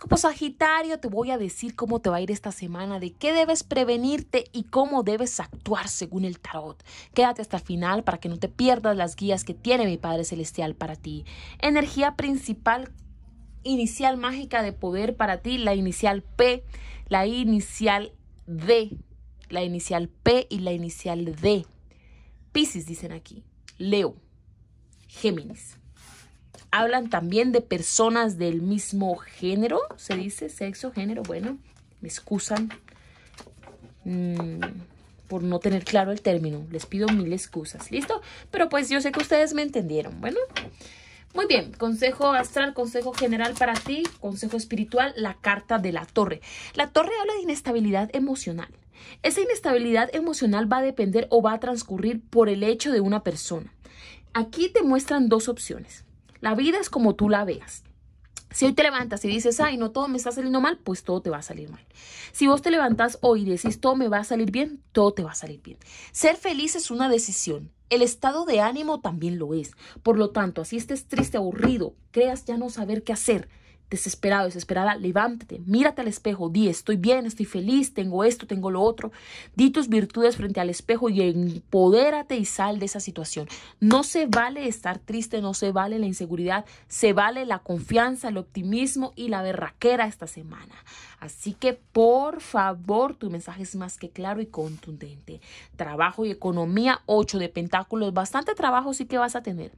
horóscopo pues, Sagitario, te voy a decir cómo te va a ir esta semana, de qué debes prevenirte y cómo debes actuar según el tarot. Quédate hasta el final para que no te pierdas las guías que tiene mi Padre Celestial para ti. Energía principal inicial mágica de poder para ti, la inicial P, la inicial D, la inicial P y la inicial D. Piscis dicen aquí, Leo, Géminis hablan también de personas del mismo género, se dice sexo, género, bueno, me excusan mm, por no tener claro el término, les pido mil excusas, ¿listo? Pero pues yo sé que ustedes me entendieron, bueno. Muy bien, consejo astral, consejo general para ti, consejo espiritual, la carta de la torre. La torre habla de inestabilidad emocional. Esa inestabilidad emocional va a depender o va a transcurrir por el hecho de una persona. Aquí te muestran dos opciones. La vida es como tú la veas. Si hoy te levantas y dices, ay, no todo me está saliendo mal, pues todo te va a salir mal. Si vos te levantas hoy y decís, todo me va a salir bien, todo te va a salir bien. Ser feliz es una decisión. El estado de ánimo también lo es. Por lo tanto, así estés triste, aburrido, creas ya no saber qué hacer desesperado, desesperada, levántate, mírate al espejo, di estoy bien, estoy feliz, tengo esto, tengo lo otro, di tus virtudes frente al espejo y empodérate y sal de esa situación. No se vale estar triste, no se vale la inseguridad, se vale la confianza, el optimismo y la berraquera esta semana. Así que por favor, tu mensaje es más que claro y contundente. Trabajo y economía 8 de pentáculos, bastante trabajo sí que vas a tener.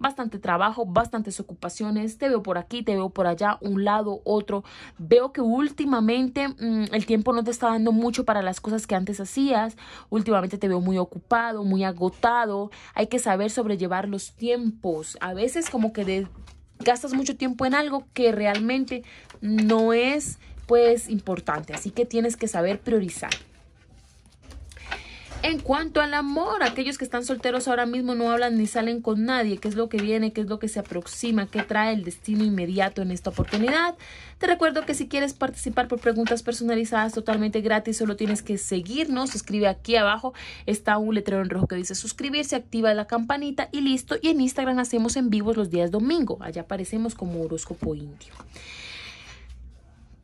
Bastante trabajo, bastantes ocupaciones, te veo por aquí, te veo por allá un lado, otro. Veo que últimamente mm, el tiempo no te está dando mucho para las cosas que antes hacías. Últimamente te veo muy ocupado, muy agotado. Hay que saber sobrellevar los tiempos. A veces como que gastas mucho tiempo en algo que realmente no es pues importante. Así que tienes que saber priorizar. En cuanto al amor, aquellos que están solteros ahora mismo no hablan ni salen con nadie, qué es lo que viene, qué es lo que se aproxima, qué trae el destino inmediato en esta oportunidad. Te recuerdo que si quieres participar por preguntas personalizadas totalmente gratis, solo tienes que seguirnos, escribe aquí abajo, está un letrero en rojo que dice suscribirse, activa la campanita y listo. Y en Instagram hacemos en vivos los días domingo, allá aparecemos como horóscopo indio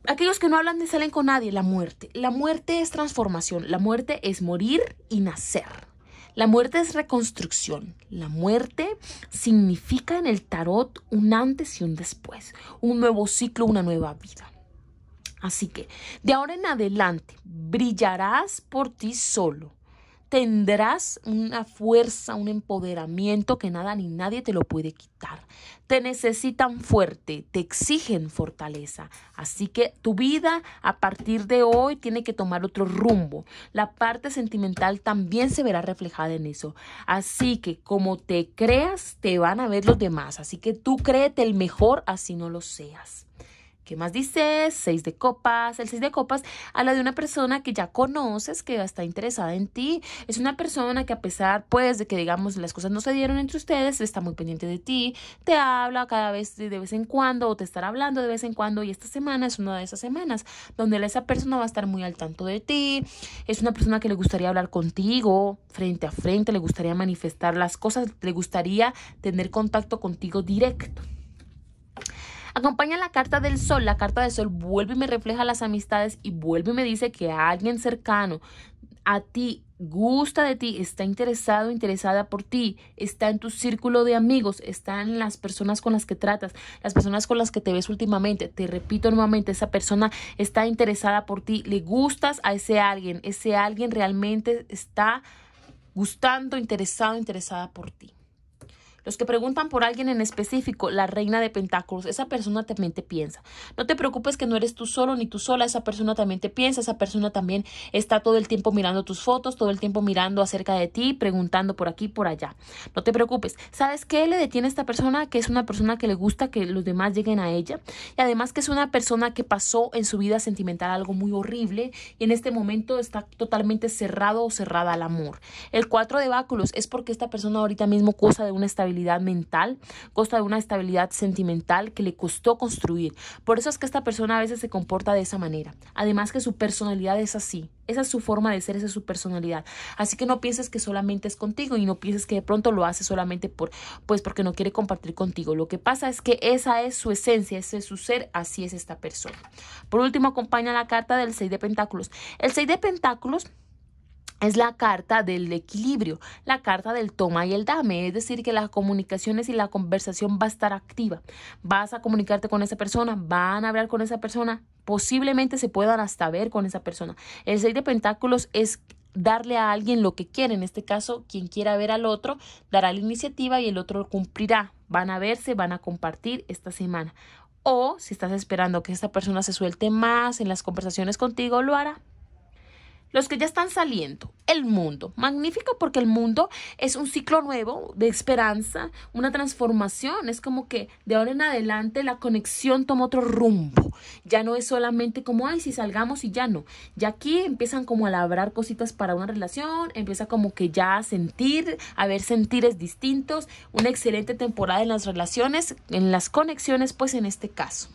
aquellos que no hablan ni salen con nadie, la muerte. La muerte es transformación, la muerte es morir y nacer. La muerte es reconstrucción. La muerte significa en el tarot un antes y un después, un nuevo ciclo, una nueva vida. Así que de ahora en adelante brillarás por ti solo tendrás una fuerza, un empoderamiento que nada ni nadie te lo puede quitar. Te necesitan fuerte, te exigen fortaleza. Así que tu vida a partir de hoy tiene que tomar otro rumbo. La parte sentimental también se verá reflejada en eso. Así que como te creas, te van a ver los demás. Así que tú créete el mejor, así no lo seas. ¿Qué más dices? Seis de copas. El seis de copas habla de una persona que ya conoces, que está interesada en ti. Es una persona que a pesar, pues, de que, digamos, las cosas no se dieron entre ustedes, está muy pendiente de ti, te habla cada vez de vez en cuando o te estará hablando de vez en cuando. Y esta semana es una de esas semanas donde esa persona va a estar muy al tanto de ti. Es una persona que le gustaría hablar contigo frente a frente, le gustaría manifestar las cosas, le gustaría tener contacto contigo directo. Acompaña la carta del sol. La carta del sol vuelve y me refleja las amistades y vuelve y me dice que alguien cercano a ti gusta de ti, está interesado, interesada por ti, está en tu círculo de amigos, están las personas con las que tratas, las personas con las que te ves últimamente. Te repito nuevamente, esa persona está interesada por ti, le gustas a ese alguien, ese alguien realmente está gustando, interesado, interesada por ti. Los que preguntan por alguien en específico, la reina de pentáculos, esa persona también te piensa. No te preocupes que no eres tú solo ni tú sola, esa persona también te piensa, esa persona también está todo el tiempo mirando tus fotos, todo el tiempo mirando acerca de ti, preguntando por aquí, por allá. No te preocupes. ¿Sabes qué le detiene a esta persona? Que es una persona que le gusta que los demás lleguen a ella. Y además que es una persona que pasó en su vida sentimental algo muy horrible y en este momento está totalmente cerrado o cerrada al amor. El 4 de báculos es porque esta persona ahorita mismo goza de una estabilidad mental, costa de una estabilidad sentimental que le costó construir. Por eso es que esta persona a veces se comporta de esa manera. Además que su personalidad es así. Esa es su forma de ser, esa es su personalidad. Así que no pienses que solamente es contigo y no pienses que de pronto lo hace solamente por, pues porque no quiere compartir contigo. Lo que pasa es que esa es su esencia, ese es su ser, así es esta persona. Por último, acompaña la carta del 6 de Pentáculos. El 6 de Pentáculos es la carta del equilibrio, la carta del toma y el dame, es decir, que las comunicaciones y la conversación va a estar activa. Vas a comunicarte con esa persona, van a hablar con esa persona, posiblemente se puedan hasta ver con esa persona. El 6 de pentáculos es darle a alguien lo que quiere, en este caso, quien quiera ver al otro, dará la iniciativa y el otro cumplirá. Van a verse, van a compartir esta semana. O si estás esperando que esta persona se suelte más en las conversaciones contigo, lo hará los que ya están saliendo, el mundo, magnífico porque el mundo es un ciclo nuevo de esperanza, una transformación, es como que de ahora en adelante la conexión toma otro rumbo, ya no es solamente como, ay, si salgamos y ya no, ya aquí empiezan como a labrar cositas para una relación, empieza como que ya a sentir, a ver sentires distintos, una excelente temporada en las relaciones, en las conexiones, pues en este caso.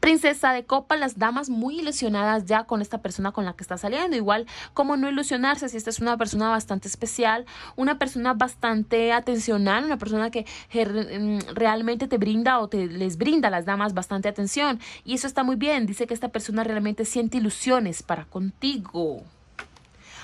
Princesa de Copa, las damas muy ilusionadas ya con esta persona con la que está saliendo. Igual, como no ilusionarse si esta es una persona bastante especial, una persona bastante atencional, una persona que mm, realmente te brinda o te les brinda a las damas bastante atención. Y eso está muy bien. Dice que esta persona realmente siente ilusiones para contigo.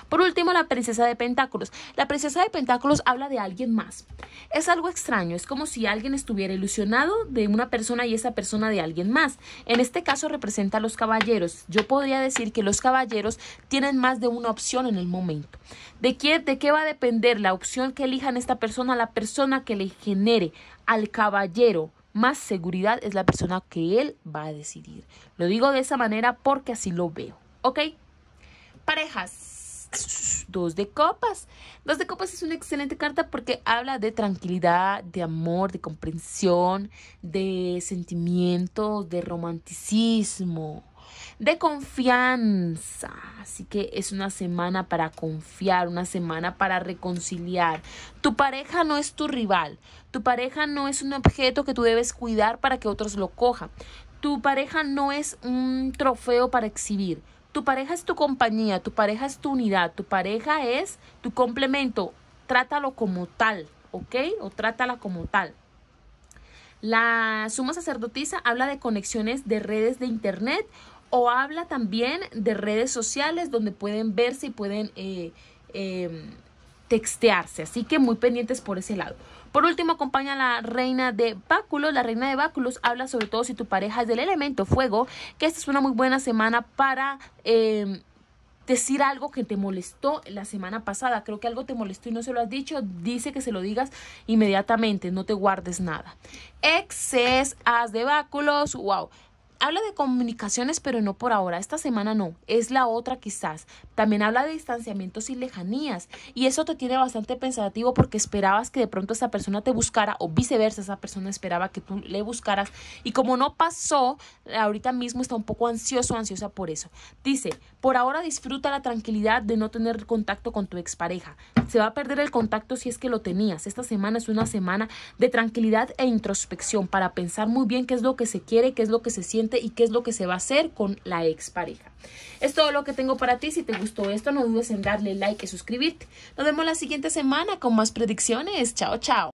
Por último, la princesa de pentáculos. La princesa de pentáculos habla de alguien más. Es algo extraño, es como si alguien estuviera ilusionado de una persona y esa persona de alguien más. En este caso representa a los caballeros. Yo podría decir que los caballeros tienen más de una opción en el momento. ¿De qué, de qué va a depender la opción que elijan esta persona? La persona que le genere al caballero más seguridad es la persona que él va a decidir. Lo digo de esa manera porque así lo veo. ¿Ok? Parejas. Dos de copas. Dos de copas es una excelente carta porque habla de tranquilidad, de amor, de comprensión, de sentimiento, de romanticismo, de confianza. Así que es una semana para confiar, una semana para reconciliar. Tu pareja no es tu rival. Tu pareja no es un objeto que tú debes cuidar para que otros lo cojan. Tu pareja no es un trofeo para exhibir tu pareja es tu compañía, tu pareja es tu unidad, tu pareja es tu complemento. Trátalo como tal, ¿ok? O trátala como tal. La suma sacerdotisa habla de conexiones de redes de internet o habla también de redes sociales donde pueden verse y pueden eh, em, textearse. Así que muy pendientes por ese lado. Por último, acompaña a la reina de báculos. La reina de báculos habla sobre todo si tu pareja es del elemento fuego, que esta es una muy buena semana para... Em, decir algo que te molestó la semana pasada. Creo que algo te molestó y no se lo has dicho. Dice que se lo digas inmediatamente. No te guardes nada. Exces, as de báculos. Wow habla de comunicaciones, pero no por ahora. Esta semana no, es la otra quizás. También habla de distanciamientos y lejanías. Y eso te tiene bastante pensativo porque esperabas que de pronto esa persona te buscara o viceversa, esa persona esperaba que tú le buscaras. Y como no pasó, ahorita mismo está un poco ansioso, ansiosa por eso. Dice, por ahora disfruta la tranquilidad de no tener contacto con tu expareja. Se va a perder el contacto si es que lo tenías. Esta semana es una semana de tranquilidad e introspección para pensar muy bien qué es lo que se quiere, qué es lo que se siente y qué es lo que se va a hacer con la expareja. Es todo lo que tengo para ti. Si te gustó esto, no dudes en darle like y suscribirte. Nos vemos la siguiente semana con más predicciones. Chao, chao.